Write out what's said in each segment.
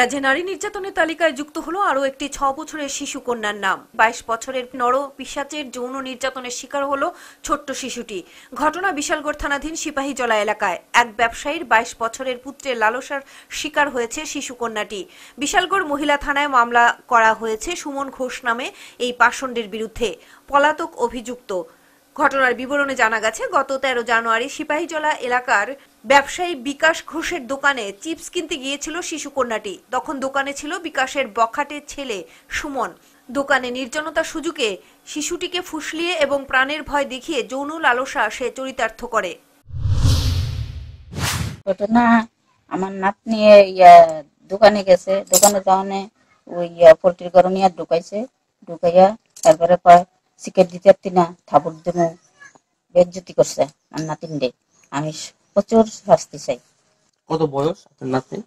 রাজ্যে নারী নির্যাতনের তালিকায় যুক্ত হলো আরও একটি ছ বছরের শিশু কন্যার নাম বাইশ বছরের নর পিসাচের যৌন নির্যাতনের শিকার হলো ছোট্ট শিশুটি ঘটনা বিশালগড় থানাধীন সিপাহীজলা এলাকায় এক ব্যবসায়ীর বাইশ বছরের পুত্রের লালসার শিকার হয়েছে শিশু কন্যাটি বিশালগড় মহিলা থানায় মামলা করা হয়েছে সুমন ঘোষ নামে এই পাষণ্ডের বিরুদ্ধে পলাতক অভিযুক্ত ঘটনার বিবরণে জানা গেছে গত তেরো জানুয়ারি সিপাহীজলা এলাকার ব্যবসায়ী বিকাশ ঘোষের দোকানে চিপস কিনতে গিয়েছিল শিশুকন্যাটি তখন দোকানে ছিল বিকাশের বখাটের ছেলে সুমন দোকানে নির্জনতা সুযোগে শিশুটিকে ফুসলিয়ে এবং প্রাণের ভয় দেখিয়ে যৌন লালসা সে চরিতার্থ করে ঘটনা আমার নাতনি ইয়া দোকানে গেছে দোকানে যাওয়ানে ওই পোল্ট্রির গরম ইয়া ঢুকাইছে ঢুকাইয়া তারপরে কয় চিকেন দিতে পারতি না ঠাকুর দেবো বেজ্জতি করছে আমার নাতিন আমি প্রচুর শাস্তি চাই কত বয়স আপনার নাতনি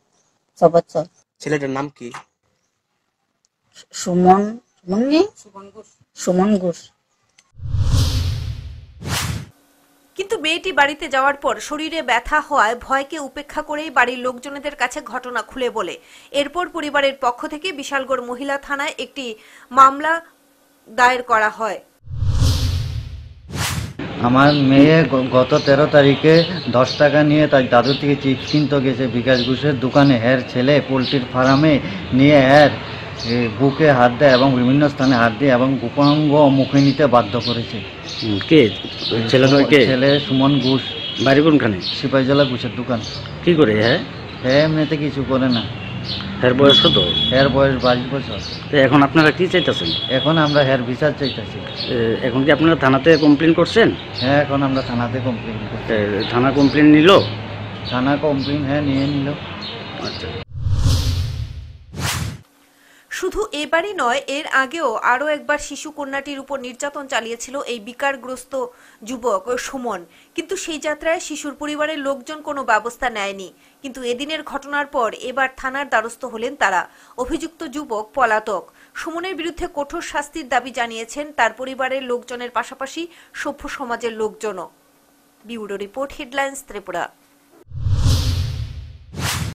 ছ বছর ছেলেটার নাম কি সুমন সুমন নি সুমন ঘোষ কিন্তু মেয়েটি বাড়িতে যাওয়ার পর শরীরে ব্যথা হওয়ায় ভয়কে উপেক্ষা করেই বাড়ির লোকজনেদের কাছে ঘটনা খুলে বলে এরপর পরিবারের পক্ষ থেকে বিশালগড় মহিলা থানায় একটি মামলা দায়ের করা হয় আমার মেয়ে গত তেরো তারিখে দশ টাকা নিয়ে তার দাদু থেকে চিপস কিনতে গেছে বিকাশ ঘোষের দোকানে হ্যার ছেলে পোলট্রির ফার্মে নিয়ে হ্যার বুকে হাত দেয় এবং বিভিন্ন স্থানে হাত দিয়ে এবং গোপাঙ্গ মুখে নিতে বাধ্য করেছে কে ছেলে কে ছেলে সুমন ঘোষ বাড়ি কোনখানে সিপাহীজলা ঘোষের দোকান কি করে হ্যাঁ হ্যাঁ মেয়েতে কিছু করে না হের বয়স কত হের বয়স বাইশ বছর তো এখন আপনারা কি চাইতেছেন এখন আমরা হের বিচার চাইতেছি এখন কি আপনারা থানাতে কমপ্লেন করছেন হ্যাঁ এখন আমরা থানাতে কমপ্লেন থানা কমপ্লেন নিল থানা কমপ্লেন হ্যাঁ নিয়ে নিল আচ্ছা শুধু এবারই নয় এর আগেও আরও একবার শিশু কন্যাটির উপর নির্যাতন চালিয়েছিল এই বিকারগ্রস্ত যুবক সুমন কিন্তু সেই যাত্রায় শিশুর পরিবারের লোকজন কোনো ব্যবস্থা নেয়নি কিন্তু এদিনের ঘটনার পর এবার থানার দ্বারস্থ হলেন তারা অভিযুক্ত যুবক পলাতক সুমনের বিরুদ্ধে কঠোর শাস্তির দাবি জানিয়েছেন তার পরিবারের লোকজনের পাশাপাশি সভ্য সমাজের লোকজনও বিউরো রিপোর্ট হেডলাইন্স ত্রিপুরা